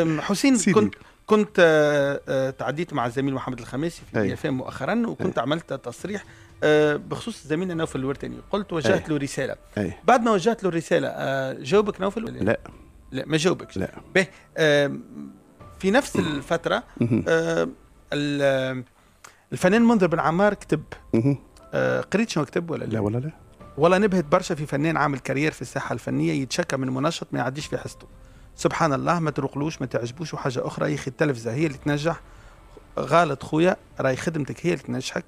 حسين سيدي. كنت كنت آه، آه، تعديت مع الزميل محمد الخماسي في اف أيوه. ام مؤخرا وكنت أي. أيوه. عملت تصريح آه، بخصوص الزميل نوفل الورتاني قلت وجهت أيوه. له رساله أي. بعد ما وجهت له الرساله جاوبك نوفل لا لا ما جاوبكش لا به في نفس الفتره الفنان منذر بن عمار كتب قريت شنو كتب ولا لا لا ولا لا والله نبهت برشا في فنان عامل كارير في الساحه الفنيه يتشكى من منشط ما يعديش في حصته سبحان الله ما تروقلوش ما تعجبوش وحاجه اخرى يا اخي التلفزه هي اللي تنجح غلط خويا راي خدمتك هي اللي تنجحك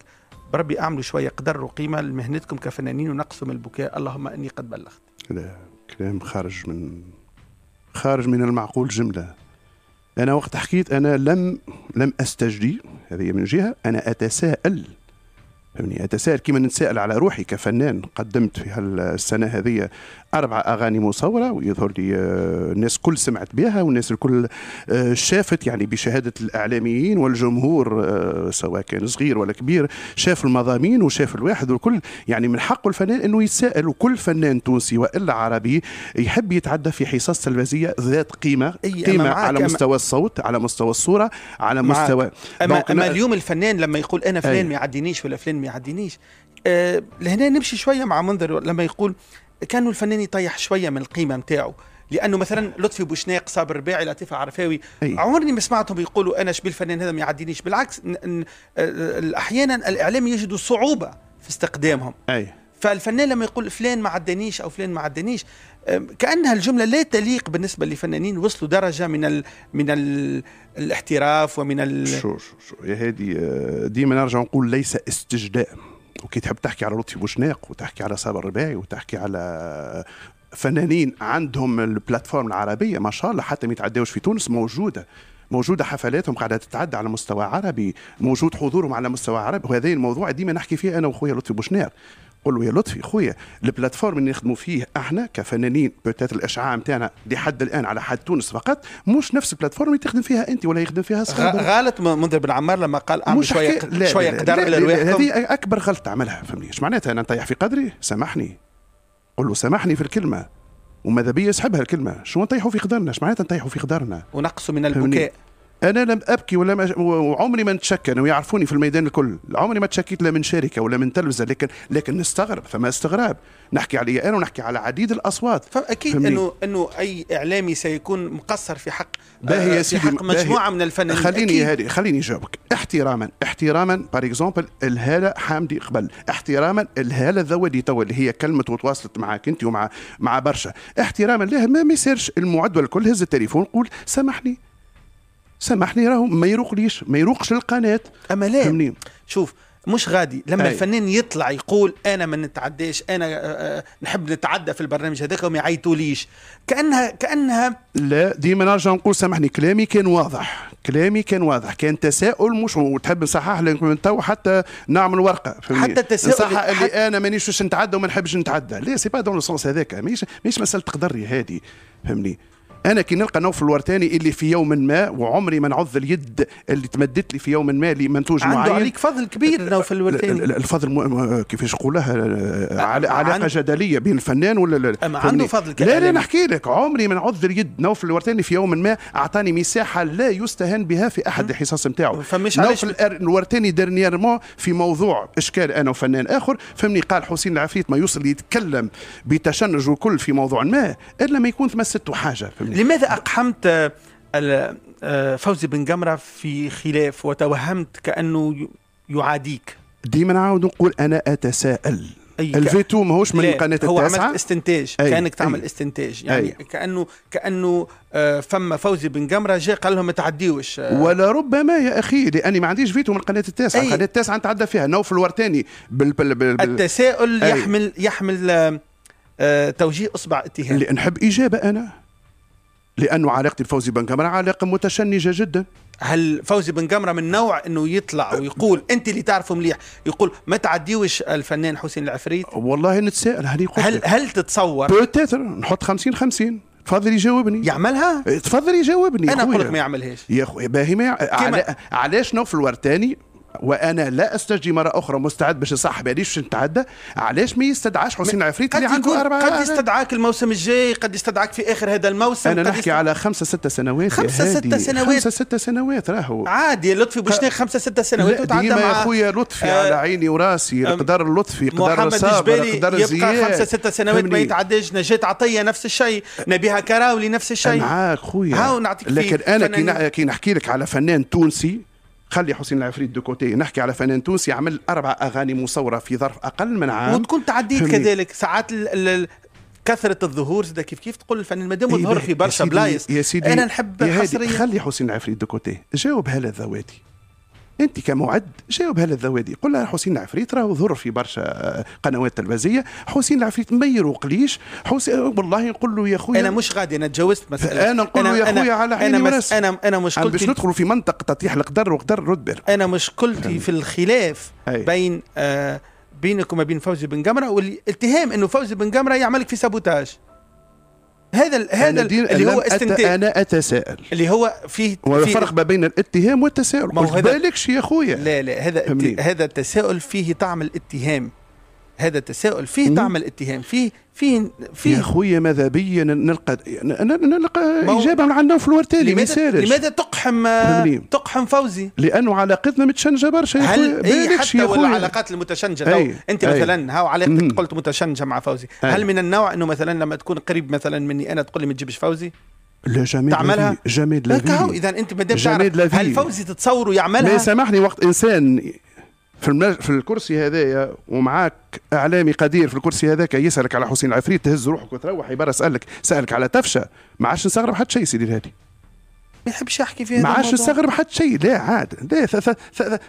بربي اعملوا شويه قدر وقيمه لمهنتكم كفنانين ونقصوا من البكاء اللهم اني قد بلغت هذا كلام خارج من خارج من المعقول جمله انا وقت حكيت انا لم لم استجدي هذه من جهه انا اتساءل فهمني اتساءل كيما نتساءل على روحي كفنان قدمت في هالسنه هذه اربع اغاني مصوره ويظهر لي آه، الناس كل سمعت بها والناس الكل آه، شافت يعني بشهاده الاعلاميين والجمهور آه، سواء كان صغير ولا كبير شاف المضامين وشاف الواحد والكل يعني من حقه الفنان انه يتساءل وكل فنان تونسي والا عربي يحب يتعدى في حصص تلفزيه ذات قيمه أي قيمه على مستوى الصوت على مستوى الصوره على مستوى اما, أما اليوم الفنان لما يقول انا فلان ما يعدينيش ولا فلان ما يعدينيش أه لهنا نمشي شويه مع منظر لما يقول كانوا الفنان يطيح شويه من القيمه نتاعو لانه مثلا لطفي بوشناق صابر الرباعي لطيف عرفاوي أي. عمرني ما سمعتهم يقولوا انا شبي الفنان هذا ما يعدينيش بالعكس احيانا الاعلام يجد صعوبه في استقدامهم أي. فالفنان لما يقول فلان ما عدانيش او فلان ما عدانيش كانها الجمله لا تليق بالنسبه لفنانين وصلوا درجه من الـ من الـ الاحتراف ومن ال شو شو شو يا هادي آه، ديما نرجع نقول ليس استجدام وكي تحب تحكي على لطفي بوشناق وتحكي على صابر الرباعي وتحكي على فنانين عندهم البلاتفورم العربيه ما شاء الله حتى ما يتعداوش في تونس موجوده موجودة حفلاتهم قاعدة تتعدى على مستوى عربي موجود حضورهم على مستوى عربي وهذا الموضوع ديما نحكي فيه أنا وخويا لطفي بوشناق قول له يا لطفي خويا البلاتفورم اللي نخدموا فيه احنا كفنانين بوتات الاشعاع نتاعنا لحد الان على حد تونس فقط مش نفس البلاتفورم اللي تخدم فيها انت ولا يخدم فيها صغار غلط منذر بن عمار لما قال اعمل شويه لا شويه قدر على الواحد هذه اكبر غلطه عملها فهمني اش معناتها انا نطيح في قدري سامحني قول له سامحني في الكلمه وماذا بيا يسحبها الكلمه شو نطيحوا في قدرنا اش معناتها نطيحوا في قدرنا ونقصوا من البكاء انا لم ابكي ولا وعمري ما نتشكى ويعرفوني في الميدان الكل عمري ما تشكيت لا من شركه ولا من تلفزه لكن لكن نستغرب فما استغراب نحكي علي انا ونحكي على عديد الاصوات فاكيد انه انه اي اعلامي سيكون مقصر في حق آه، باهي يا سيدي في حق مجموعه من الفنانين خليني هذه خليني اجاوبك احتراما احتراما بار اكزومبل الهاله حامدي قبل احتراما الهاله الذودي توا اللي هي كلمه وتواصلت معك انت ومع مع برشا احتراما لها ما يصيرش المعدل الكل هز التليفون قول سامحني سامحني راه ما يروقليش ما يروقش القناه اما لا شوف مش غادي لما أي. الفنان يطلع يقول انا ما نتعداش انا آه، آه، نحب نتعدى في البرنامج هذاك وما يعيطوليش كانها كانها لا ديما نرجع نقول سامحني كلامي كان واضح كلامي كان واضح كان تساؤل مش وتحب نصحح لك من تو حتى نعمل ورقه فهمني حتى التساؤل صح اللي انا مانيش باش نتعدى وما نحبش نتعدى لا سي با دون لو سونس هذاك ماهيش ماهيش مساله تقدري هذه فهمني انا كي نلقى نوف الورتاني اللي في يوم ما وعمري ما نعض اليد اللي تمدت لي في يوم ما لمنتوج معين عنده عليك فضل كبير نوف الورتاني الفضل م... كيفاش نقولها علاقه عن... جدليه بين الفنان ولا لا عنده فضل كبير لا لا نحكي لك عمري ما نعض اليد نوف الورتاني في يوم ما اعطاني مساحه لا يستهان بها في احد الحصص نتاعو فمش نوف الورتاني ديرنييرمون في موضوع اشكال انا وفنان اخر فهمني قال حسين العفريت ما يوصل يتكلم بتشنج وكل في موضوع ما الا ما يكون تمسته حاجه فهمني يعني. لماذا أقحمت آه، آه، فوزي بن جمرة في خلاف وتوهمت كأنه يعاديك ديما نعاود نقول أنا أتساءل الفيتو ماهوش من قناه التاسعه هو عملت استنتاج أي. كانك تعمل أي. استنتاج يعني أي. كانه كانه آه، فما فوزي بن جمره جاء قال لهم ما تعديوش ولا ربما يا اخي لاني ما عنديش فيتو من القناه التاسعه أي. القناه التاسعه نتعدى فيها نوف الورتاني بال بال بال بال التساؤل أي. يحمل يحمل توجيه اصبع اتهام نحب اجابه انا لانه علاقتي بفوزي بن جمره علاقه متشنجه جدا هل فوزي بن جمره من نوع انه يطلع ويقول انت اللي تعرفه مليح يقول ما تعديوش الفنان حسين العفريت والله نتساءل هل يقول هل هل تتصور بوتيتر نحط 50 50 تفضل يجاوبني يعملها تفضل يجاوبني انا اقول لك ما يعملهاش يا اخويا باهي ما علاش نوفل ورتاني وانا لا استجدي مره اخرى مستعد باش نصحح باليش باش نتعدى علاش ما يستدعاش حسين العفريت اللي عنده اربع قد يستدعاك الموسم الجاي قد يستدعاك في اخر هذا الموسم انا نحكي على خمسه ستة سنوات خمسه ستة سنوات خمسه ستة سنوات راهو عادي لطفي بوشناق خمسه ستة سنوات وتعدى مع يا خويا لطفي آه، على عيني وراسي آه، قدر لطفي قدر صابر قدر يبقى خمسه ستة سنوات ما يتعداش نجاة عطيه نفس الشيء نبيها كراولي نفس الشيء معاك خويا لكن انا كي نحكي لك على فنان تونسي خلي حسين العفريت دو كوتي نحكي على فنان تونسي عمل اربع اغاني مصوره في ظرف اقل من عام وتكون تعديت كذلك ساعات ال ال كثره الظهور زاد كيف كيف تقول الفنان مادام ظهر في برشا بلايص انا نحب حصريه خلي حسين العفريت دو كوتي جاوب هلا ذواتي انت كمعد جاوب هذا الذوادي قل لها حسين العفريت راهو ظهر في برشا قنوات تلفزيه حسين العفريت ما يروقليش حسين والله نقول له يا خويا انا مش غادي انا تجاوزت مساله انا نقول له يا خويا على عيني انا مس... انا انا مشكلتي باش ندخلوا في منطق تطيح القدر وقدر رد بال انا مشكلتي في الخلاف هي. بين آه بينك وما بين فوزي بن جمره والاتهام انه فوزي بن جمره يعملك في سابوتاج هذا هذا اللي هو استنتاج انا اتساءل اللي هو فيه والفرق ما بين الاتهام والتساؤل ما بالكش يا خويا لا لا هذا هذا التساؤل فيه طعم الاتهام هذا التساؤل فيه طعم الاتهام فيه فيه فيه يا خويا ماذا بيا نلقى نلقى اجابه من عندنا في الوار تالي لماذا, لماذا تقحم تقحم فوزي؟ لانه علاقتنا متشنجه برشا يا خويا حتى يا العلاقات المتشنجه أي انت أي مثلا هاو علاقتك قلت متشنجه مع فوزي أي هل من النوع انه مثلا لما تكون قريب مثلا مني انا تقول لي ما تجيبش فوزي؟ لا جميل تعملها جميل لا اذا انت ما دام هل فوزي تتصوروا يعملها؟ لا سامحني وقت انسان في في الكرسي هذايا ومعاك اعلامي قدير في الكرسي هذاك يسالك على حسين العفريت تهز روحك وتروح يبرا سالك سالك على تفشه ما عادش نستغرب حتى شيء سيدي الهادي ما يحبش يحكي في هذا ما عادش نستغرب حتى شيء لا عاد لا ث... ث...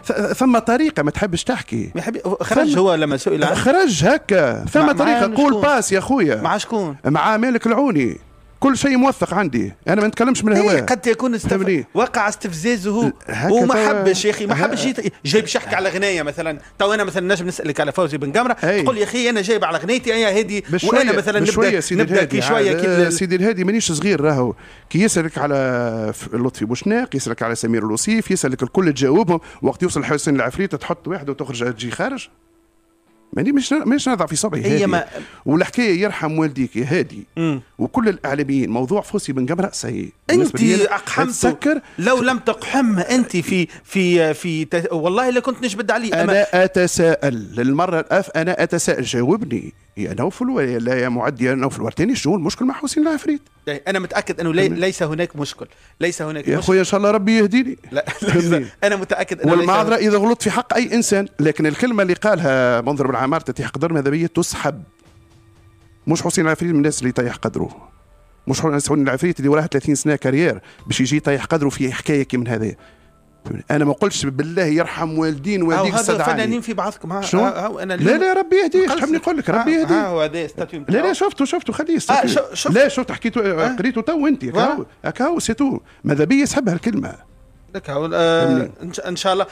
ث... ثم طريقه ما تحبش تحكي ما يحب خرج ثم... هو لما سئل خرج هكا ثم مع... طريقه قول باس يا خويا مع شكون مع مالك العوني كل شيء موثق عندي انا ما نتكلمش من إيه، الهواء قد يكون استف... وقع استفزازه وما حبش يا اخي ما حبش يت... جايب شحك على غنايه مثلا تو انا مثلا نجم نسالك على فوزي بن قمره تقول يا اخي انا جايب على غنيتي انا هادي وانا مثلا نبدا سيدي نبدا كي شويه كي آه، سيدي الهادي مانيش صغير راهو كي يسالك على لطفي بوشناق يسالك على سمير الوصيف يسالك الكل تجاوبهم وقت يوصل حسين العفريت تحط واحد وتخرج تجي خارج يعني مش مش نضع في صبعي هي ما والحكايه يرحم والديك هادي وكل الاعلاميين موضوع فوسي بن قمره سيء انت اقحمت سكر لو لم تقحم انت في في في والله والله لكنت نجبد عليه انا اتساءل للمره الاف انا اتساءل جاوبني يا نوفل ولا يا معد يا نوفل ورتيني شنو المشكل مع حسين العفريت انا متاكد انه لي ليس هناك مشكل ليس هناك يا اخويا ان شاء الله ربي يهديني لا, انا متاكد انه والمعذره هن... اذا غلطت في حق اي انسان لكن الكلمه اللي قالها منظر بن عمار تطيح قدر ماذا بيا تسحب مش حسين العفريت من الناس اللي طيح قدره مش حسين العفريت اللي وراه 30 سنه كارير باش يجي يطيح قدره في حكايه كي من هذه انا ما قلتش بالله يرحم والدين والديك هذا فنانين في بعضكم ها, شو؟ ها انا لا لا ربي يهدي تحبني نقول لك ربي يهديك هو هذا لا لا شفتو شفته خليه آه شفت لا شفت حكيتو آه؟ قريته تو انت هكا هو سيتو تو ماذا بيا يسحب هالكلمه لك آه، ان شاء الله